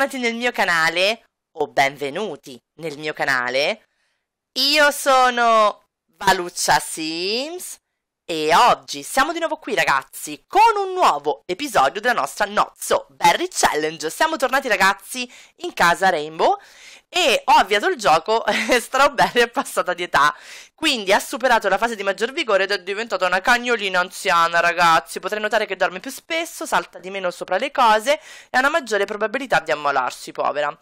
bentornati nel mio canale o benvenuti nel mio canale. Io sono Valuccia Sims e oggi siamo di nuovo qui ragazzi con un nuovo episodio della nostra Nozzo Berry Challenge. Siamo tornati ragazzi in casa Rainbow e ho avviato il gioco e Strawberry è passata di età. Quindi ha superato la fase di maggior vigore ed è diventata una cagnolina anziana, ragazzi. Potrei notare che dorme più spesso, salta di meno sopra le cose e ha una maggiore probabilità di ammalarsi, povera.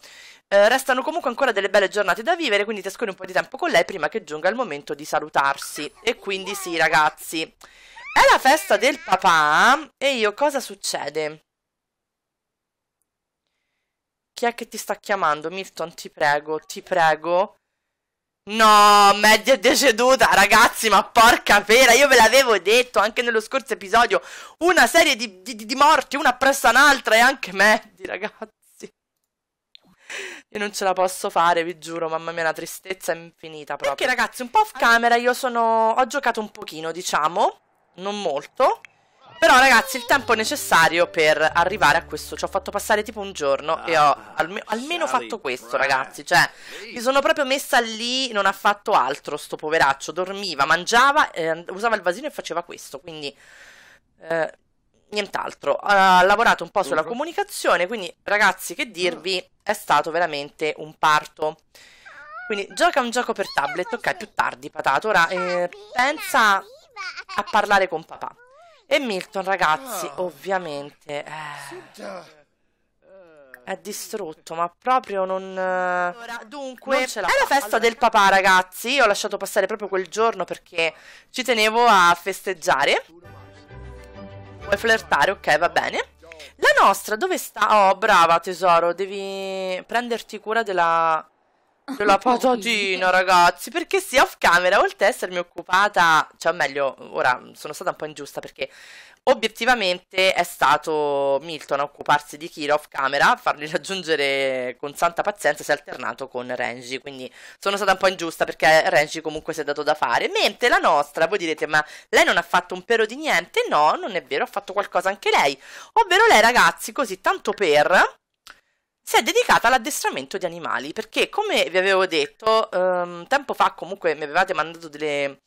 Eh, restano comunque ancora delle belle giornate da vivere, quindi ti un po' di tempo con lei prima che giunga il momento di salutarsi. E quindi sì, ragazzi. È la festa del papà e io cosa succede? Chi è che ti sta chiamando? Milton, ti prego, ti prego. No, Maddie è deceduta, ragazzi, ma porca pera, io ve l'avevo detto anche nello scorso episodio. Una serie di, di, di morti, una appresso un'altra, e anche Maddie, ragazzi. Io non ce la posso fare, vi giuro, mamma mia, la tristezza è infinita proprio. Perché ragazzi, un po' off camera io sono... ho giocato un pochino, diciamo, non molto. Però ragazzi il tempo necessario per arrivare a questo Ci ho fatto passare tipo un giorno E ho ah, alme- almeno fatto questo ragazzi Cioè mi sono proprio messa lì Non ha fatto altro sto poveraccio Dormiva, mangiava, eh, usava il vasino e faceva questo Quindi eh, nient'altro Ha lavorato un po' sulla comunicazione Quindi ragazzi che dirvi ah. È stato veramente un parto quindi gioca un gioco per tablet, ok, più tardi, patato. Ora eh, pensa a parlare con papà. E Milton, ragazzi, ah. ovviamente eh, è distrutto, ma proprio non... Eh, allora, dunque, non è la festa allora... del papà, ragazzi. Io ho lasciato passare proprio quel giorno perché ci tenevo a festeggiare. Vuoi flirtare? Ok, va bene. La nostra, dove sta? Oh, brava tesoro, devi prenderti cura della la patatina, ragazzi, perché sì, off camera, oltre ad essermi occupata, cioè meglio, ora sono stata un po' ingiusta perché obiettivamente è stato Milton a occuparsi di Kira off camera, a farli raggiungere con santa pazienza, si è alternato con Renji, quindi sono stata un po' ingiusta perché Renji comunque si è dato da fare, mentre la nostra, voi direte, ma lei non ha fatto un pero di niente? No, non è vero, ha fatto qualcosa anche lei, ovvero lei ragazzi, così tanto per si è dedicata all'addestramento di animali, perché come vi avevo detto, ehm, tempo fa comunque mi avevate mandato delle,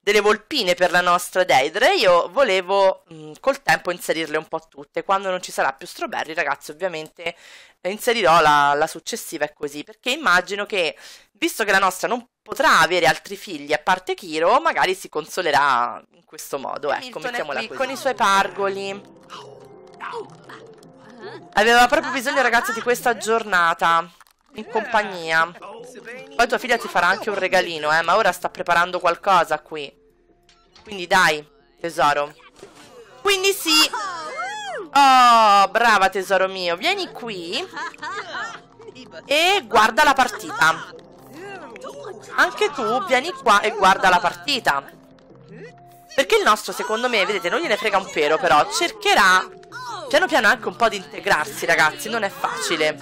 delle volpine per la nostra Deidre, io volevo mh, mm, col tempo inserirle un po' tutte, quando non ci sarà più Strawberry ragazzi ovviamente eh, inserirò la, la successiva e così, perché immagino che visto che la nostra non potrà avere altri figli a parte Kiro, magari si consolerà in questo modo, ecco, Milton mettiamola qui, così. con i suoi pargoli. Aveva proprio bisogno, ragazzi, di questa giornata in compagnia. Poi tua figlia ti farà anche un regalino, eh, ma ora sta preparando qualcosa qui. Quindi dai, tesoro. Quindi sì. Oh, brava tesoro mio. Vieni qui e guarda la partita. Anche tu vieni qua e guarda la partita. Perché il nostro, secondo me, vedete, non gliene frega un pelo, però cercherà Piano piano anche un po' di integrarsi, ragazzi, non è facile.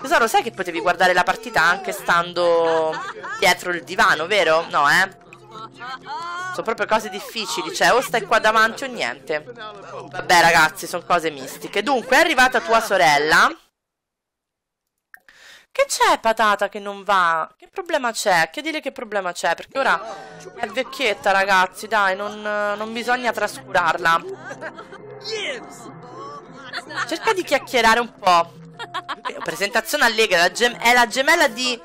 Tesoro, sai che potevi guardare la partita anche stando dietro il divano, vero? No, eh? Sono proprio cose difficili, cioè o stai qua davanti o niente. Vabbè, ragazzi, sono cose mistiche. Dunque, è arrivata tua sorella. Che c'è patata che non va? Che problema c'è? Chiedile che problema c'è, perché ora è vecchietta, ragazzi, dai, non, non bisogna trascurarla. Cerca di chiacchierare un po'. Eh, presentazione allegra, la è la gemella di...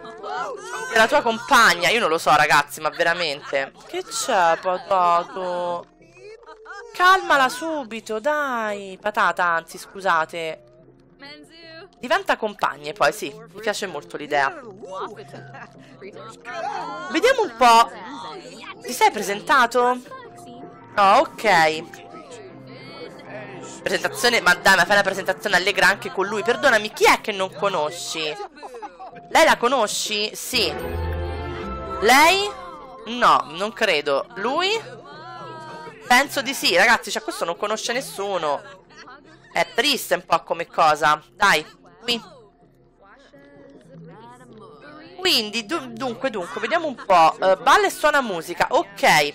della tua compagna. Io non lo so, ragazzi, ma veramente. Che c'è, patato? Calmala subito, dai. Patata, anzi, scusate. Diventa compagne poi, sì, mi piace molto l'idea. Vediamo un po'. Ti sei presentato? Oh, ok presentazione, ma dai, ma fai la presentazione allegra anche con lui. Perdonami, chi è che non conosci? Lei la conosci? Sì. Lei? No, non credo. Lui? Penso di sì, ragazzi, cioè questo non conosce nessuno. È triste un po' come cosa. Dai, qui. Quindi, dunque, dunque, vediamo un po'. Uh, eh, balla e suona musica, ok.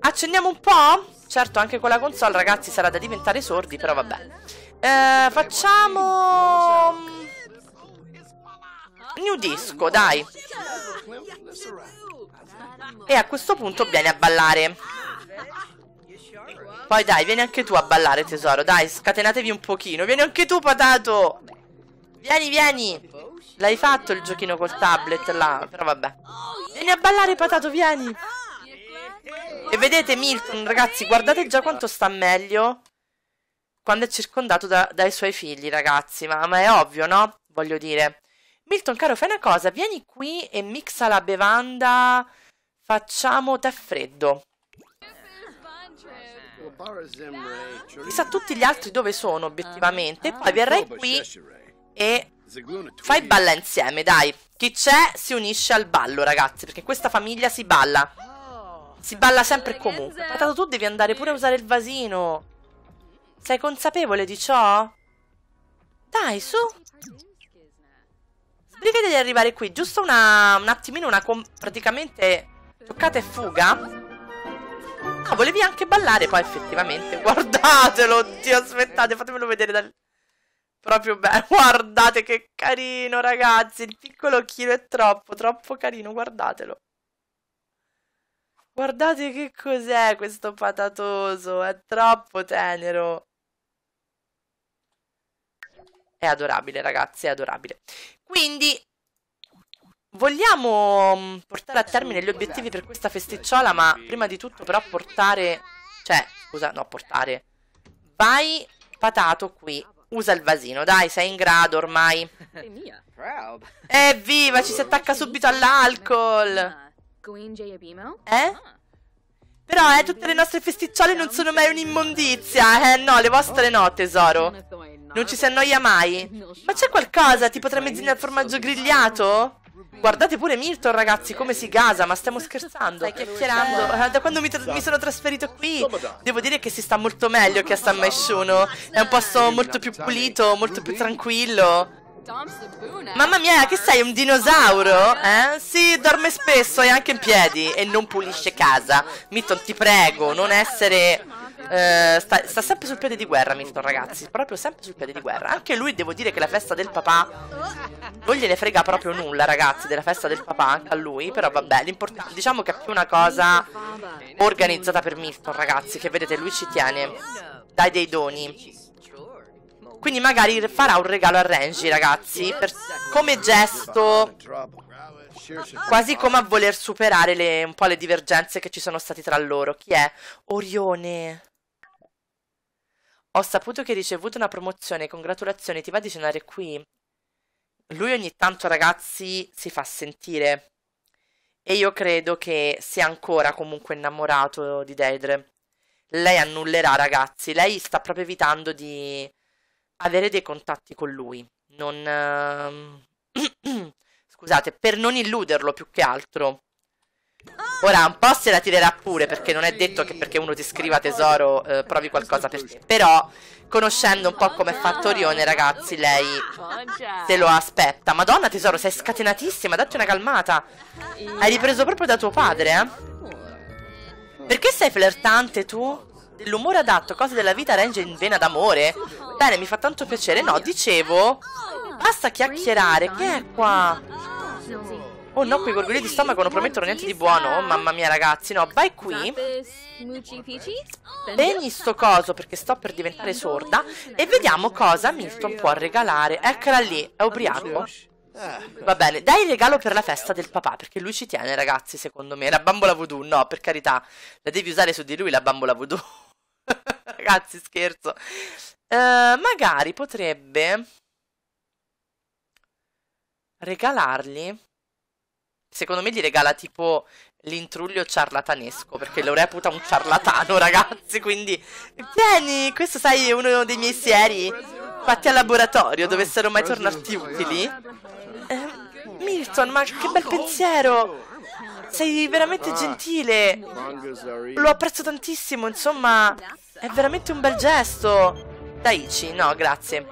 Accendiamo un po'? Certo, anche con la console, ragazzi, sarà da diventare sordi, però vabbè. Eh, facciamo... Mm, New Disco, dai. E a questo punto vieni a ballare. Poi dai, vieni anche tu a ballare, tesoro. Dai, scatenatevi un pochino. Vieni anche tu, patato. Vieni, vieni. L'hai fatto il giochino col tablet là, però vabbè. Vieni a ballare, patato, vieni. E vedete Milton, ragazzi, guardate già quanto sta meglio quando è circondato da, dai suoi figli, ragazzi. Ma, ma, è ovvio, no? Voglio dire. Milton, caro, fai una cosa. Vieni qui e mixa la bevanda. Facciamo tè freddo. Chissà tutti gli altri dove sono, obiettivamente. Ah. Poi verrai qui e fai balla insieme, dai. Chi c'è si unisce al ballo, ragazzi, perché questa famiglia si balla. Si balla sempre e comunque. Ma tanto tu devi andare pure a usare il vasino. Sei consapevole di ciò? Dai, su. Sbrigati di arrivare qui. Giusto una, un attimino, una com praticamente toccata e fuga. Ah, volevi anche ballare poi effettivamente. Guardatelo, oddio, aspettate, fatemelo vedere dal... Proprio bene, guardate che carino ragazzi, il piccolo chilo è troppo, troppo carino, guardatelo. Guardate che cos'è questo patatoso, è troppo tenero. È adorabile, ragazzi, è adorabile. Quindi, vogliamo mm, portare a termine gli obiettivi per questa festicciola, ma prima di tutto però portare... Cioè, scusa, no, portare. Vai, patato, qui. Usa il vasino, dai, sei in grado ormai. Evviva, ci si attacca subito all'alcol! Eh? Ah. Però, eh, tutte le nostre festicciole non sono mai un'immondizia. Eh, no, le vostre no, tesoro. Non ci si annoia mai. Ma c'è qualcosa, tipo tre mezzine al formaggio grigliato? Guardate pure Milton, ragazzi, come si gasa, ma stiamo scherzando. Stai chiacchierando. Eh, da quando mi, mi, sono trasferito qui, devo dire che si sta molto meglio che a San Maishuno. È un posto molto più pulito, molto più tranquillo. Eh? Mamma mia, che sei un dinosauro? Eh? Sì, dorme spesso e anche in piedi e non pulisce casa. Milton, ti prego, non essere... Eh, sta, sta, sempre sul piede di guerra Milton ragazzi Proprio sempre sul piede di guerra Anche lui devo dire che la festa del papà Non gliene frega proprio nulla ragazzi Della festa del papà anche a lui Però vabbè diciamo che è più una cosa Organizzata per Milton ragazzi Che vedete lui ci tiene Dai dei doni quindi magari farà un regalo a Renji, ragazzi, per, come gesto, quasi come a voler superare le, un po' le divergenze che ci sono state tra loro. Chi è? Orione. Ho saputo che hai ricevuto una promozione, congratulazioni, ti va di cenare qui? Lui ogni tanto, ragazzi, si fa sentire. E io credo che sia ancora comunque innamorato di Deidre. Lei annullerà, ragazzi. Lei sta proprio evitando di avere dei contatti con lui, non, uh, scusate, per non illuderlo più che altro. Ora un po' se la tirerà pure perché non è detto che perché uno ti scriva tesoro eh, provi qualcosa per te. Però conoscendo un po' come è fatto Rione ragazzi lei se lo aspetta. Madonna tesoro sei scatenatissima, datti una calmata. Hai ripreso proprio da tuo padre eh? Perché sei flirtante tu? l'umore adatto, cose della vita range in vena d'amore. Bene, mi fa tanto piacere. No, dicevo, basta chiacchierare. Che è qua? Oh no, quei gorgogli di stomaco non promettono niente di buono. Oh, mamma mia, ragazzi, no, vai qui. Prendi sto coso perché sto per diventare sorda. E vediamo cosa Milton può regalare. Eccola lì, è ubriaco. Va bene, dai il regalo per la festa del papà, perché lui ci tiene, ragazzi, secondo me. La bambola voodoo, no, per carità, la devi usare su di lui la bambola voodoo. Ragazzi, scherzo. Uh, magari potrebbe regalargli. Secondo me gli regala tipo l'intruglio ciarlatanesco, perché lo reputa un ciarlatano, ragazzi. Quindi, Tieni, questo sai è uno dei miei sieri fatti al laboratorio, dovessero mai tornarti utili. Eh, Milton, ma che bel pensiero! Sei veramente ah. gentile. Lo apprezzo tantissimo, insomma, è veramente un bel gesto. Daichi, no, grazie.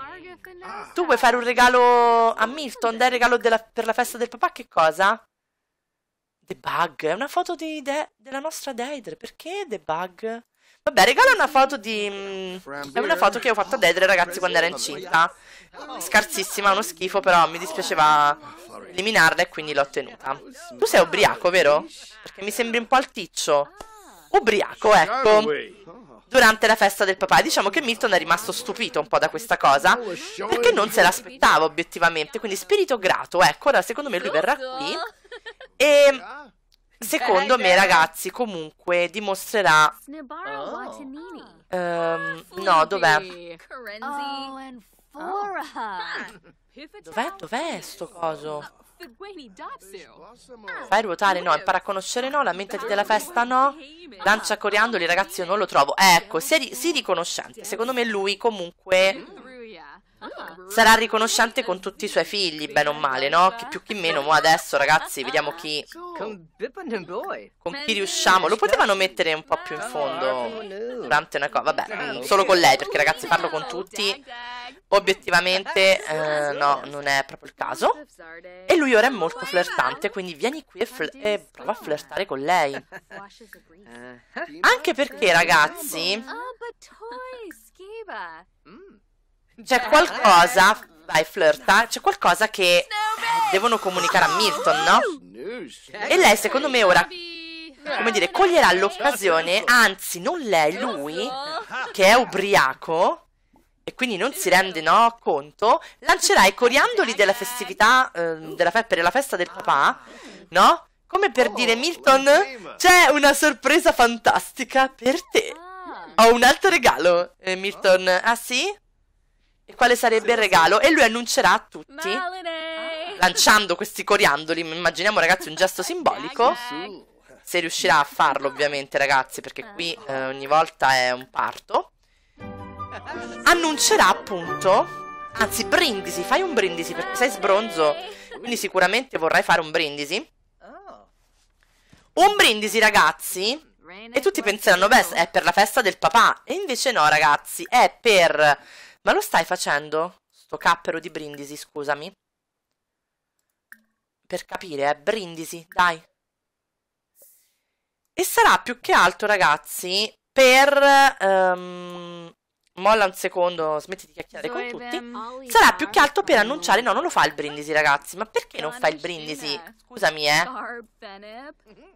Tu vuoi fare un regalo a Milton? Dai, regalo della, per la festa del papà? Che cosa? The Bug. È una foto di, de, della nostra Deidre. Perché The Bug? Vabbè, regala una foto di... Mm, è una foto che ho fatto a Dedre, ragazzi, quando era incinta. Scarsissima, uno schifo, però mi dispiaceva eliminarla e quindi l'ho ottenuta. Tu sei ubriaco, vero? Perché mi sembri un po' alticcio. Ubriaco, ecco. Durante la festa del papà, diciamo che Milton è rimasto stupito un po' da questa cosa, perché non se l'aspettava obiettivamente, quindi spirito grato, ecco, ora secondo me lui verrà qui e Secondo me, ragazzi, comunque dimostrerà. Oh. Um, no, dov'è? Oh, oh. Dov'è? Dov'è sto coso? Ah, ah. Fai ruotare no, impara a conoscere no, lamentati della festa no, lancia coriandoli ragazzi io non lo trovo. Ecco, sii, sii riconoscente, secondo me lui comunque mm. Sarà riconoscente con tutti i suoi figli, bene o male, no? Chi più chi meno, ma adesso ragazzi vediamo chi... Con chi riusciamo? Lo potevano mettere un po' più in fondo durante una cosa... Vabbè, mm, solo con lei, perché ragazzi parlo con tutti. Obiettivamente, eh, no, non è proprio il caso. E lui ora è molto flirtante, quindi vieni qui e, e prova a flirtare con lei. Eh. Anche perché, ragazzi... Oh, c'è ah, qualcosa, eh. vai flirta, c'è qualcosa che devono comunicare a Milton, no? E lei secondo me ora, come dire, coglierà l'occasione, anzi non lei, lui, che è ubriaco e quindi non si rende no, conto, lancerà i coriandoli della festività, eh, della fe per la festa del papà, no? Come per oh, dire Milton, c'è una sorpresa fantastica per te. Ah. Ho un altro regalo, eh, Milton. Ah sì? e quale sarebbe il regalo e lui annuncerà a tutti lanciando questi coriandoli immaginiamo ragazzi un gesto simbolico se riuscirà a farlo ovviamente ragazzi perché qui ah. eh, ogni volta è un parto annuncerà appunto anzi brindisi fai un brindisi perché sei sbronzo quindi sicuramente vorrai fare un brindisi oh. un brindisi ragazzi e tutti penseranno beh è per la festa del papà e invece no ragazzi è per ma lo stai facendo? Sto cappero di brindisi, scusami. Per capire, eh, brindisi, dai. E sarà più che altro, ragazzi, per... Um, molla un secondo, smetti di chiacchierare con tutti. Sarà più che altro per annunciare... No, non lo fa il brindisi, ragazzi. Ma perché non fa il brindisi? Scusami, eh.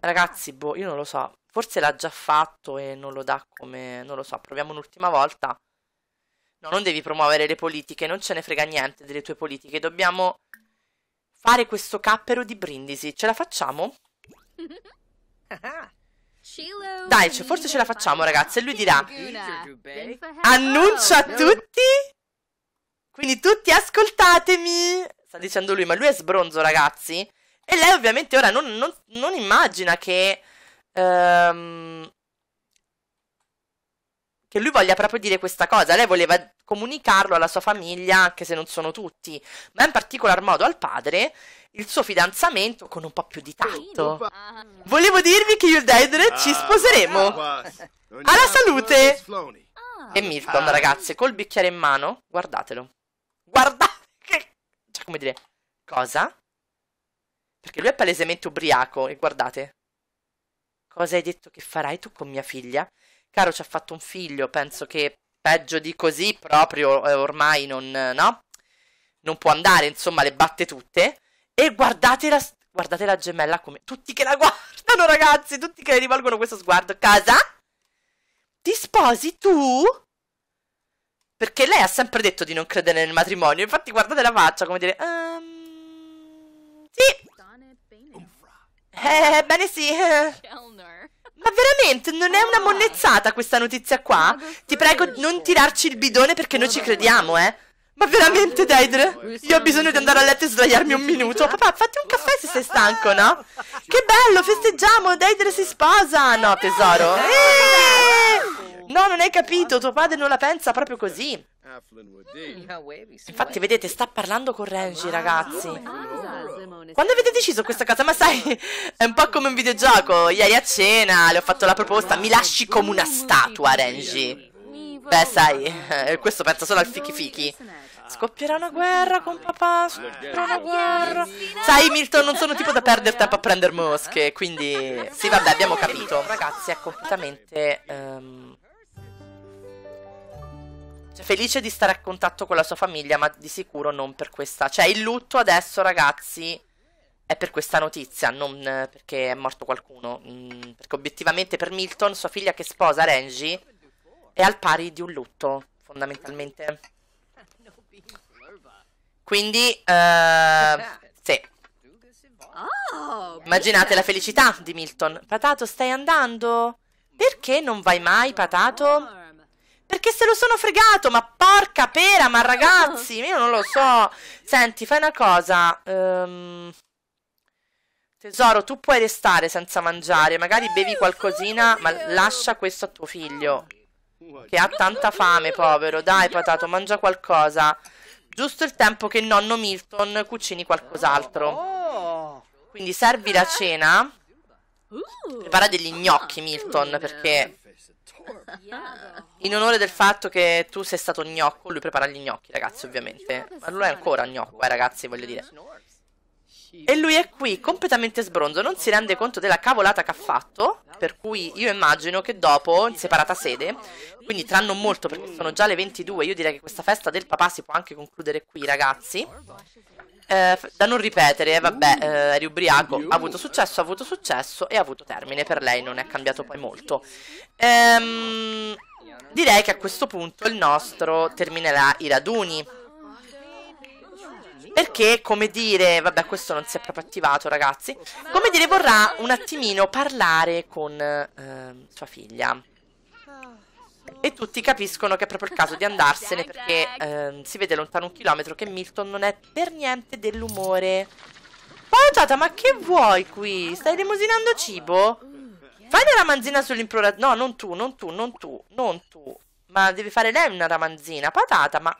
Ragazzi, boh, io non lo so. Forse l'ha già fatto e non lo dà come... Non lo so, proviamo un'ultima volta. No, non devi promuovere le politiche, non ce ne frega niente delle tue politiche. Dobbiamo fare questo cappero di brindisi. Ce la facciamo? Dai, cioè, forse ce la facciamo, ragazzi. E lui dirà: Annuncia a tutti. Quindi tutti ascoltatemi. Sta dicendo lui, ma lui è sbronzo, ragazzi. E lei ovviamente ora non, non, non immagina che... Um, che lui voglia proprio dire questa cosa. Lei voleva comunicarlo alla sua famiglia, anche se non sono tutti, ma in particolar modo al padre, il suo fidanzamento con un po' più di tatto. Ah. Volevo dirvi che io e il ci ah, sposeremo. Alla salute! Ah. E Milton, ragazze, col bicchiere in mano, guardatelo. Guardate! Cioè, come dire, cosa? Perché lui è palesemente ubriaco, e guardate. Cosa hai detto che farai tu con mia figlia? Caro ci ha fatto un figlio, penso che peggio di così proprio eh, ormai non, no? non può andare, insomma le batte tutte. E guardate la, guardate la gemella come... Tutti che la guardano ragazzi, tutti che le rivolgono questo sguardo. Casa? Ti sposi tu? Perché lei ha sempre detto di non credere nel matrimonio, infatti guardate la faccia come dire... Um, sì. Ebbene eh, sì. Ma veramente non è una ah. monnezzata questa notizia qua? Ti prego non tirarci il bidone perché noi ci crediamo, eh. Ma veramente, Deidre? Io ho bisogno di andare a letto e sdraiarmi un minuto. Papà, fatti un caffè se sei stanco, no? Che bello, festeggiamo, Deidre si sposa. No, tesoro. Eeeh! Eh! Eh, eh. No, non hai capito, tuo padre non la pensa proprio così. Infatti, vedete, sta parlando con Renji, ragazzi. Quando avete deciso questa cosa? Ma sai, è un po' come un videogioco. Ieri a cena le ho fatto la proposta, mi lasci come una statua, Renji. Beh, sai, eh, questo pensa solo al fichi fichi. Scoppierà una guerra con papà. Scoppierà una guerra. Sai, Milton, non sono tipo da perdere tempo a prendere mosche. Quindi, sì, vabbè, abbiamo capito. Ragazzi, è completamente. Um... Cioè, felice di stare a contatto con la sua famiglia, ma di sicuro non per questa. Cioè, il lutto adesso, ragazzi, è per questa notizia, non eh, perché è morto qualcuno. Mm, perché obiettivamente per Milton, sua figlia che sposa Renji è al pari di un lutto, fondamentalmente. Quindi, eh, sì. Immaginate la felicità di Milton. Patato, stai andando? Perché non vai mai, Patato? Perché se lo sono fregato, ma porca pera, ma ragazzi, io non lo so. Senti, fai una cosa. Um... Tesoro, tu puoi restare senza mangiare, magari bevi qualcosina, ma lascia questo a tuo figlio. Che ha tanta fame, povero. Dai, patato, mangia qualcosa. Giusto il tempo che nonno Milton cucini qualcos'altro. Quindi servi la cena. Prepara degli gnocchi, Milton, perché in onore del fatto che tu sei stato gnocco, lui prepara gli gnocchi, ragazzi, ovviamente. Ma lui è ancora gnocco, eh, ragazzi, voglio dire. E lui è qui, completamente sbronzo, non si rende conto della cavolata che ha fatto, per cui io immagino che dopo, in separata sede, quindi tra non molto perché sono già le 22, io direi che questa festa del papà si può anche concludere qui, ragazzi eh, da non ripetere, eh, vabbè, mm. eh, eri ubriaco, ha avuto successo, ha avuto successo e ha avuto termine, per lei non è cambiato poi molto. Ehm, direi che a questo punto il nostro terminerà i raduni. Perché, come dire, vabbè, questo non si è proprio attivato, ragazzi. Come dire, vorrà un attimino parlare con eh, sua figlia. E tutti capiscono che è proprio il caso di andarsene perché ehm, si vede lontano un chilometro che Milton non è per niente dell'umore. Pautata, ma che vuoi qui? Stai demosinando cibo? Fai una ramanzina sull'imploratore. No, non tu, non tu, non tu, non tu. Ma devi fare lei una ramanzina. Patata, ma...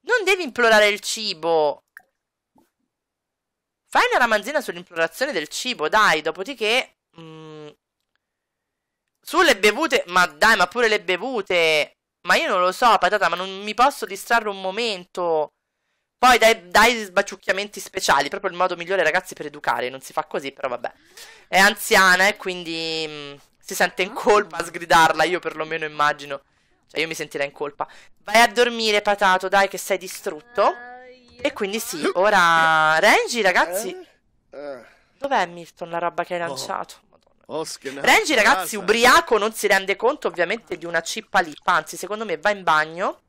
Non devi implorare il cibo. Fai una ramanzina sull'implorazione del cibo, dai. Dopodiché... Mm, sulle bevute, ma dai, ma pure le bevute. Ma io non lo so, patata, ma non mi posso distrarre un momento. Poi dai, dai sbaciucchiamenti speciali, proprio il modo migliore ragazzi per educare, non si fa così, però vabbè. È anziana e quindi mh, mm, si sente in ah. colpa a sgridarla, io perlomeno immagino. Cioè io mi sentirei in colpa. Vai a dormire patato, dai che sei distrutto. Ah, e quindi sì, ora... Renji ragazzi... Eh? Eh. Dov'è Milton la roba che hai oh. lanciato? Oh, Renji, ragazzi, ubriaco, non si rende conto ovviamente di una cippa lì. Anzi, secondo me va in bagno.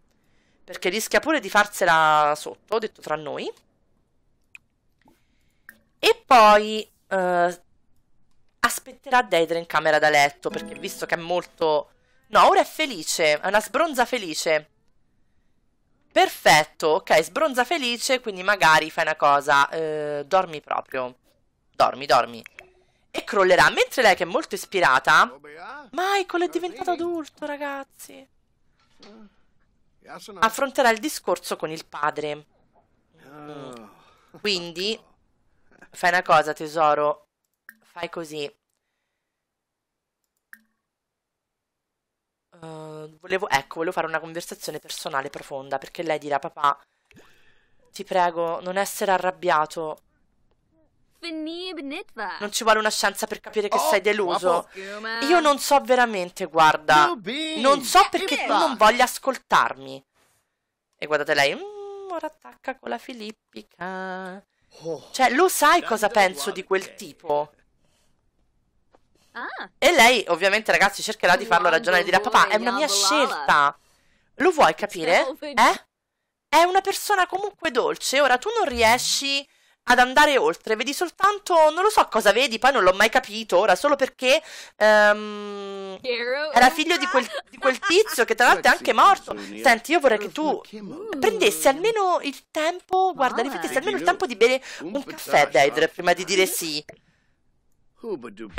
Perché rischia pure di farsela sotto, ho detto tra noi. E poi eh, aspetterà Daedra in camera da letto, perché visto che è molto... No, ora è felice, è una sbronza felice. Perfetto, ok, sbronza felice, quindi magari fai una cosa, eh, dormi proprio. Dormi, dormi e crollerà. Mentre lei, che è molto ispirata, ah, Michael è diventato adulto, ragazzi. Ah. Ah, Affronterà il discorso con il padre. Quindi, fai una cosa, tesoro. Fai così. Uh, volevo, ecco, volevo fare una conversazione personale profonda perché lei dirà: Papà, ti prego, non essere arrabbiato. Non ci vuole una scienza per capire che oh, sei deluso. Io non so veramente, guarda. Non so perché tu non voglia ascoltarmi. E guardate lei. Mm, ora attacca con la filippica. Oh, cioè, lo sai cosa penso di quel tipo? Ah. E lei, ovviamente, ragazzi, cercherà di farlo ragionare e dire a papà, è una mia scelta. Lo vuoi capire? Eh? È una persona comunque dolce. Ora, tu non riesci ad andare oltre, vedi soltanto, non lo so cosa vedi, poi non l'ho mai capito ora, solo perché um, era figlio di quel, di quel, tizio che tra l'altro è anche morto. Senti, io vorrei che tu prendessi almeno il tempo, guarda, ah, riflettessi almeno il tempo di bere un caffè, Daedra, prima di dire sì.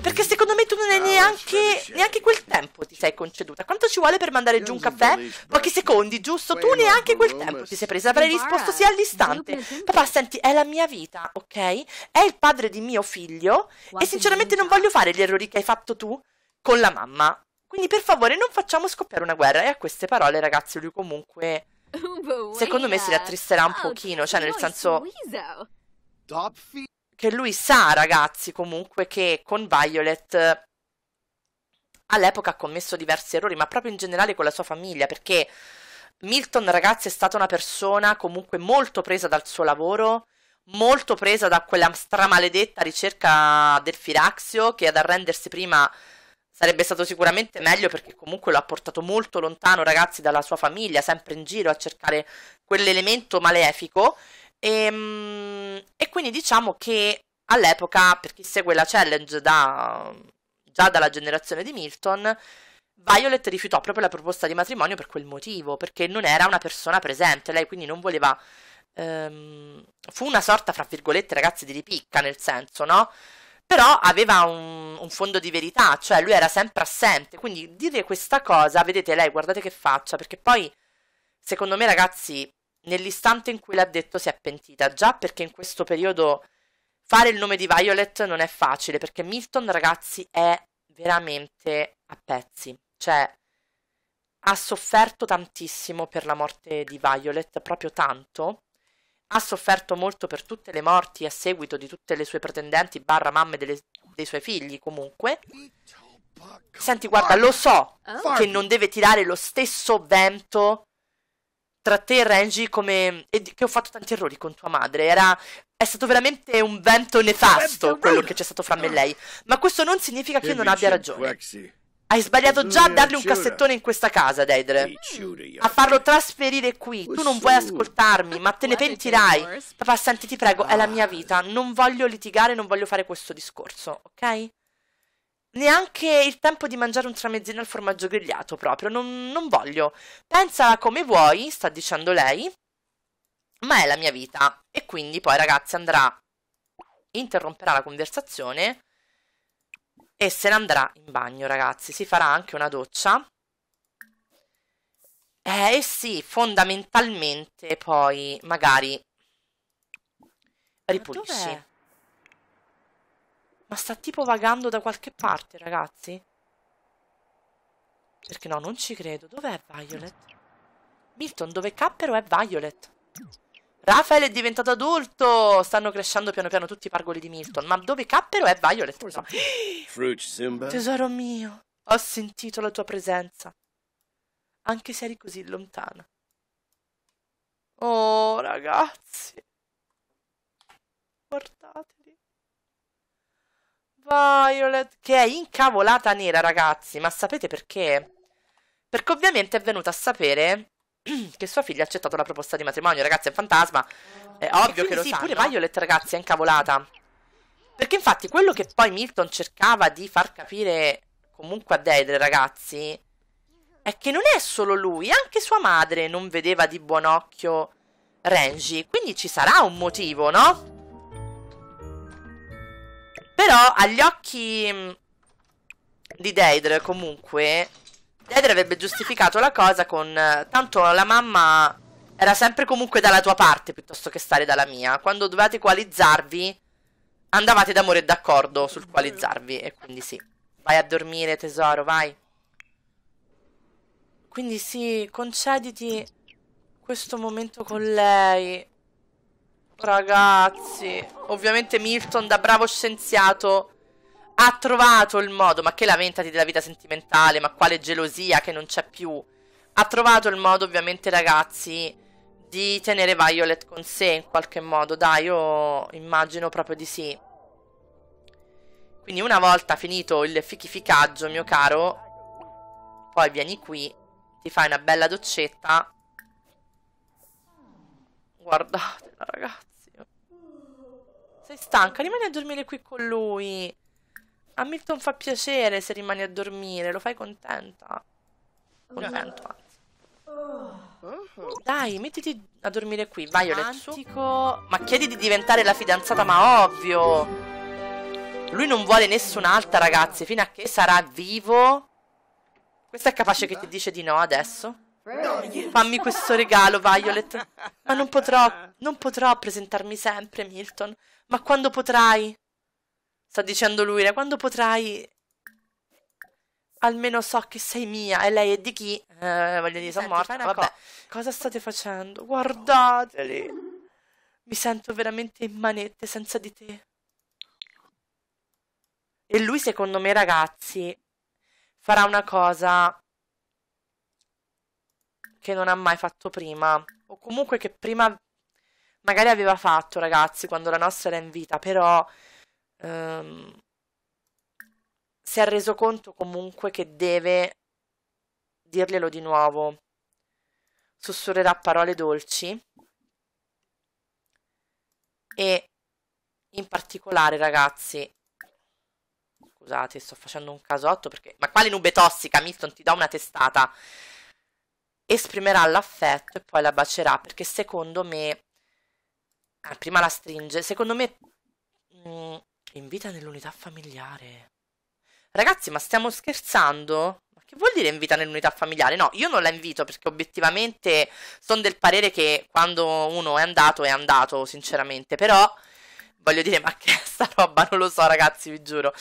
Perché secondo me tu non hai ah, neanche, neanche quel tempo ti sei conceduta. Quanto ci vuole per mandare giù un caffè? Pochi secondi, giusto? Tu neanche quel tempo ti sei presa. Avrei risposto sì all'istante. Papà, senti, è la mia vita, ok? È il padre di mio figlio e sinceramente non voglio fare gli errori che hai fatto tu con la mamma. Quindi per favore non facciamo scoppiare una guerra. E a queste parole, ragazzi, lui comunque... Boh, secondo me si rattristerà un ah, pochino, cioè nel senso che lui sa, ragazzi, comunque, che con Violet eh, all'epoca ha commesso diversi errori, ma proprio in generale con la sua famiglia, perché Milton, ragazzi, è stata una persona comunque molto presa dal suo lavoro, molto presa da quella stramaledetta ricerca del Firaxio, che ad arrendersi prima sarebbe stato sicuramente meglio perché comunque lo ha portato molto lontano, ragazzi, dalla sua famiglia, sempre in giro a cercare quell'elemento malefico e, ehm, e quindi diciamo che all'epoca, per chi segue la challenge da, già dalla generazione di Milton, Violet rifiutò proprio la proposta di matrimonio per quel motivo, perché non era una persona presente, lei quindi non voleva... Ehm, fu una sorta, fra virgolette, ragazzi, di ripicca, nel senso, no? Però aveva un, un, fondo di verità, cioè lui era sempre assente, quindi dire questa cosa, vedete lei, guardate che faccia, perché poi, secondo me ragazzi, nell'istante in cui l'ha detto si è pentita, già perché in questo periodo fare il nome di Violet non è facile, perché Milton, ragazzi, è veramente a pezzi, cioè ha sofferto tantissimo per la morte di Violet, proprio tanto, ha sofferto molto per tutte le morti a seguito di tutte le sue pretendenti barra mamme delle, dei suoi figli comunque. Senti, guarda, lo so eh? che non deve tirare lo stesso vento tra te e Renji come... E che ho fatto tanti errori con tua madre. Era... È stato veramente un vento nefasto quello che c'è stato fra me e lei. Ma questo non significa che io non abbia ragione. Hai sbagliato già a dargli un cassettone in questa casa, Deidre. A farlo trasferire qui. Tu non vuoi ascoltarmi, ma te ne pentirai. Papà, senti, ti prego, è la mia vita. Ah. Non voglio litigare, non voglio fare questo discorso, ok? neanche il tempo di mangiare un tramezzino al formaggio grigliato proprio, non, non voglio. Pensa come vuoi, sta dicendo lei, ma è la mia vita. E quindi poi ragazzi andrà, interromperà la conversazione e se ne andrà in bagno ragazzi, si farà anche una doccia. Eh sì, fondamentalmente poi magari ripulisci. Ma sta tipo vagando da qualche parte, ragazzi? Perché no, non ci credo. Dov'è Violet? Milton, dove cappero è Violet? Rafael è diventato adulto! Stanno crescendo piano piano tutti i pargoli di Milton. Ma dove cappero è Violet? No. Fruit, Tesoro mio, ho sentito la tua presenza. Anche se eri così lontana. Oh, ragazzi. Guardate. Violet, che è incavolata nera, ragazzi. Ma sapete perché? Perché ovviamente è venuta a sapere che sua figlia ha accettato la proposta di matrimonio. Ragazzi, è fantasma. È eh, ovvio che lo sì, sanno. pure Violet, ragazzi, è incavolata. Perché infatti quello che poi Milton cercava di far capire comunque a Deidre, ragazzi, è che non è solo lui, anche sua madre non vedeva di buon occhio Renji. Quindi ci sarà un motivo, no? Però agli occhi mm, di Deidre comunque, Deidre avrebbe giustificato la cosa con eh, tanto la mamma era sempre comunque dalla tua parte piuttosto che stare dalla mia. Quando dovevate coalizzarvi, andavate d'amore e d'accordo sul coalizzarvi e quindi sì. Vai a dormire tesoro, vai. Quindi sì, concediti questo momento con lei. Ragazzi, ovviamente Milton da bravo scienziato ha trovato il modo, ma che lamentati della vita sentimentale, ma quale gelosia che non c'è più. Ha trovato il modo ovviamente ragazzi di tenere Violet con sé in qualche modo, dai io immagino proprio di sì. Quindi una volta finito il fichificaggio mio caro, poi vieni qui, ti fai una bella doccetta. Guardatela ragazzi. Sei stanca? Rimani a dormire qui con lui. A Milton fa piacere se rimani a dormire, lo fai contenta. Contento, anzi. Oh. Dai, mettiti a dormire qui, Violet, su. Ma chiedi di diventare la fidanzata, ma ovvio. Lui non vuole nessun'altra, ragazzi, fino a che sarà vivo. Questa è capace che ti dice di no adesso? Fammi questo regalo, Violet. Ma non potrò, non potrò presentarmi sempre, Milton. Ma quando potrai? Sta dicendo lui, eh, quando potrai... Almeno so che sei mia e lei è di chi? Eh, voglio dire, sono morta. Vabbè. Co cosa state facendo? Guardateli. Mi sento veramente in manette senza di te. E lui, secondo me, ragazzi, farà una cosa che non ha mai fatto prima. O comunque che prima magari aveva fatto, ragazzi, quando la nostra era in vita, però ehm, si è reso conto comunque che deve dirglielo di nuovo. Sussurrerà parole dolci e in particolare, ragazzi, scusate, sto facendo un casotto perché ma quale nube tossica, Milton ti do una testata. Esprimerà l'affetto e poi la bacerà perché secondo me Ah, prima la stringe. Secondo me... Mh, mm, invita nell'unità familiare. Ragazzi, ma stiamo scherzando? Ma che vuol dire invita nell'unità familiare? No, io non la invito perché obiettivamente sono del parere che quando uno è andato è andato, sinceramente. Però voglio dire, ma che è sta roba? Non lo so, ragazzi, vi giuro.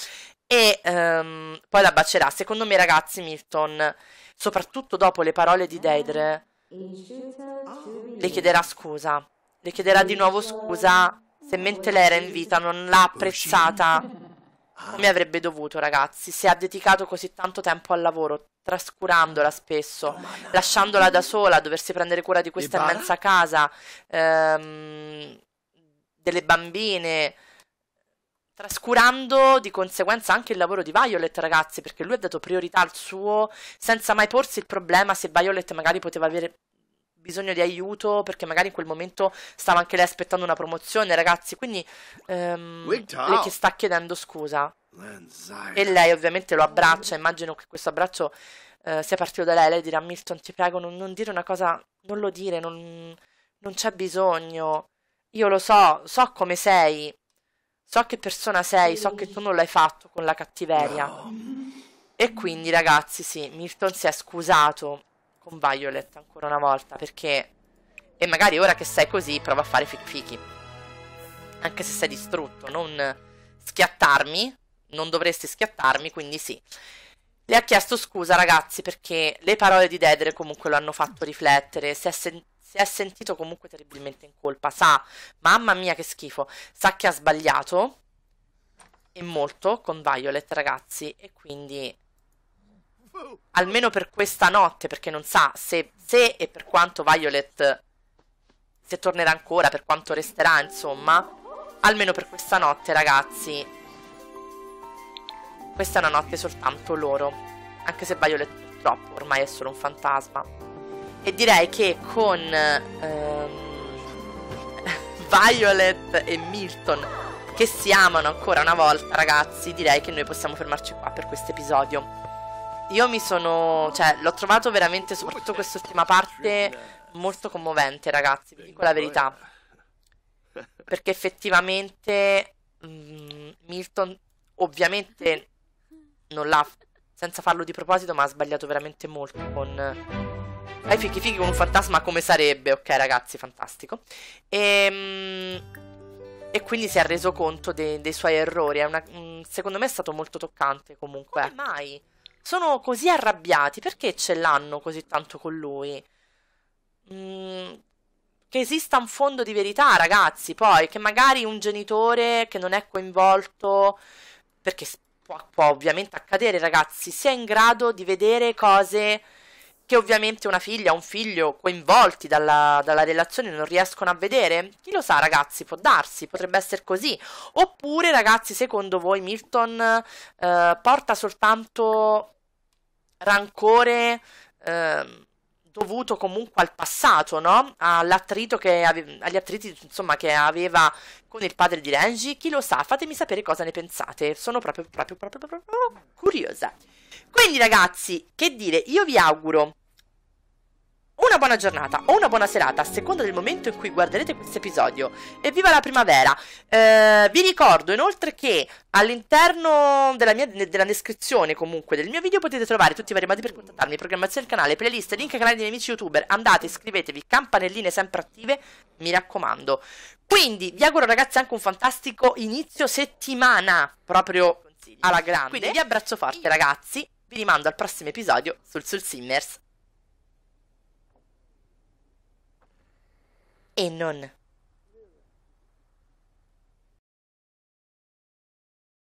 E um, poi la bacerà. Secondo me, ragazzi, Milton, soprattutto dopo le parole di Deidre, le chiederà scusa. Le chiederà di nuovo scusa se mentre lei era in vita non l'ha apprezzata come avrebbe dovuto, ragazzi. Se ha dedicato così tanto tempo al lavoro, trascurandola spesso, lasciandola da sola, a doversi prendere cura di questa immensa casa, ehm, delle bambine, trascurando di conseguenza anche il lavoro di Violet, ragazzi, perché lui ha dato priorità al suo senza mai porsi il problema se Violet magari poteva avere bisogno di aiuto perché magari in quel momento stava anche lei aspettando una promozione, ragazzi. Quindi ehm, lei che sta chiedendo scusa. E lei ovviamente lo abbraccia, immagino che questo abbraccio eh, sia partito da lei. Lei dirà, Milton, ti prego, non, non dire una cosa, non lo dire, non, non c'è bisogno. Io lo so, so come sei, so che persona sei, so che tu non l'hai fatto con la cattiveria. No. E quindi, ragazzi, sì, Milton si è scusato con Violet ancora una volta, perché... E magari ora che sei così, prova a fare fichi. Anche se sei distrutto, non schiattarmi, non dovresti schiattarmi, quindi sì. Le ha chiesto scusa, ragazzi, perché le parole di Dedre comunque lo hanno fatto riflettere. Si è, sen si è sentito comunque terribilmente in colpa. Sa, mamma mia, che schifo. Sa che ha sbagliato. E molto con Violet, ragazzi. E quindi almeno per questa notte, perché non sa se, se e per quanto Violet se tornerà ancora, per quanto resterà, insomma. Almeno per questa notte, ragazzi. Questa è una notte soltanto loro. Anche se Violet purtroppo ormai è solo un fantasma. E direi che con ehm, Violet e Milton che si amano ancora una volta, ragazzi, direi che noi possiamo fermarci qua per questo episodio. Io mi sono, cioè, l'ho trovato veramente, soprattutto quest'ultima parte, molto commovente, ragazzi, vi dico la verità. Perché effettivamente mh, mm, Milton ovviamente non l'ha, senza farlo di proposito, ma ha sbagliato veramente molto con... Ai fichi fichi con un fantasma come sarebbe, ok ragazzi, fantastico. E, ehm, e quindi si è reso conto de dei suoi errori. Una, mm, secondo me è stato molto toccante comunque. Come mai? sono così arrabbiati perché ce l'hanno così tanto con lui? Mm, che esista un fondo di verità, ragazzi, poi che magari un genitore che non è coinvolto, perché può, può ovviamente accadere, ragazzi, sia in grado di vedere cose che ovviamente una figlia o un figlio coinvolti dalla, dalla, relazione non riescono a vedere? Chi lo sa, ragazzi, può darsi, potrebbe essere così. Oppure, ragazzi, secondo voi Milton eh, porta soltanto rancore eh, dovuto comunque al passato, no? All'attrito che ave- agli attriti insomma, che aveva con il padre di Renji. Chi lo sa, fatemi sapere cosa ne pensate. Sono proprio, proprio, proprio, proprio curiosa. Quindi, ragazzi, che dire, io vi auguro una buona giornata o una buona serata a seconda del momento in cui guarderete questo episodio. Evviva la primavera! Eh, vi ricordo inoltre che all'interno della, mia, della descrizione comunque del mio video potete trovare tutti i vari modi per contattarmi, programmazione del canale, playlist, link ai canali dei miei amici youtuber. Andate, iscrivetevi, campanelline sempre attive, mi raccomando. Quindi vi auguro ragazzi anche un fantastico inizio settimana, proprio alla grande. Quindi vi abbraccio forte ragazzi, vi rimando al prossimo episodio sul Soul Simmers. Enon.